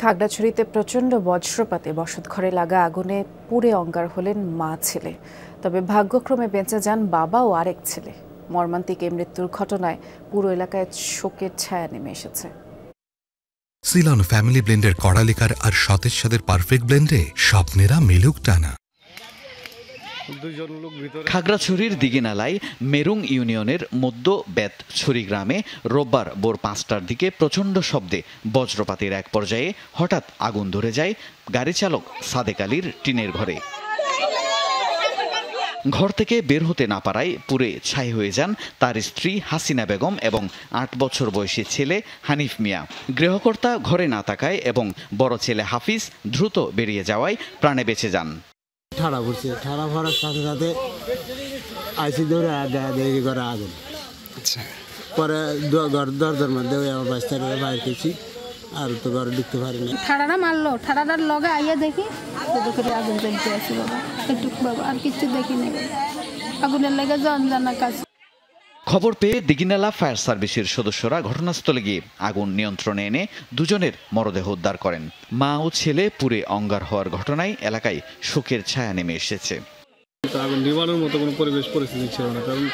খাগড়াছড়িতে প্রচণ্ড বজ্রপাতে বসতঘরে লাগা আগুনে পুড়ে অঙ্গার হলেন মা ছেলে তবে ভাগ্যক্রমে বেঁচে যান বাবা ও আরেক ছেলে মর্মান্তিক এই মৃত্যুর ঘটনায় পুরো এলাকায় শোকের ছায়া নেমে এসেছে সিলন ফ্যামিলি ব্লেন্ডের কড়ালিকার আর সতেজ সাদের পারফেক্ট ব্লেন্ডে স্বপ্নেরা মিলুক টানা খাগড়াছড়ির দিঘিনালায় মেরুং ইউনিয়নের মধ্য বেত ছুরি গ্রামে রোববার ভোর পাঁচটার দিকে প্রচণ্ড শব্দে বজ্রপাতের এক পর্যায়ে হঠাৎ আগুন ধরে যায় গাড়ি চালক সাদেক আলীর টিনের ঘরে ঘর থেকে বের হতে না পারায় পুরে ছাই হয়ে যান তার স্ত্রী হাসিনা বেগম এবং আট বছর বয়সী ছেলে হানিফ মিয়া গৃহকর্তা ঘরে না তাকায় এবং বড় ছেলে হাফিজ দ্রুত বেরিয়ে যাওয়ায় প্রাণে বেঁচে যান ঠাড়া পড়ছে ঠাড়া পড়ার সাথে সাথে আইসি দৌড়ে দেরি করে আগুন আচ্ছা। পরে ঘর দরজার মধ্যে ওই আমার বাইশ তারিখে বাইর করছি আর তো ঘরে ঢুকতে পারি না ঠাড়াটা মারলো ঠাড়াটার লগে আইয়া দেখি আগুন জ্বলতে বাবা আর কিছু দেখি না আগুনের লেগে জন জানা কাজ খবর পেয়ে দিগিনালা ফায়ার সার্ভিসের সদস্যরা ঘটনাস্থলে গিয়ে আগুন নিয়ন্ত্রণে এনে দুজনের মরদেহ উদ্ধার করেন মা ও ছেলে পুরে অঙ্গার হওয়ার ঘটনায় এলাকায় শোকের ছায়া নেমে এসেছে আগুন নিবানোর মতো কোনো পরিবেশ পরিস্থিতি ছিল না কারণ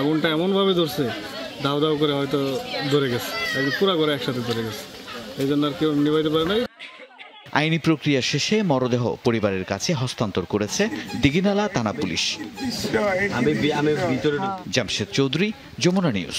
আগুনটা এমনভাবে ধরছে দাও দাও করে হয়তো ধরে গেছে পুরা করে একসাথে ধরে গেছে এই জন্য আর কেউ নিবাইতে পারে নাই আইনি প্রক্রিয়া শেষে মরদেহ পরিবারের কাছে হস্তান্তর করেছে দিঘিনালা থানা পুলিশ জামশেদ চৌধুরী যমুনা নিউজ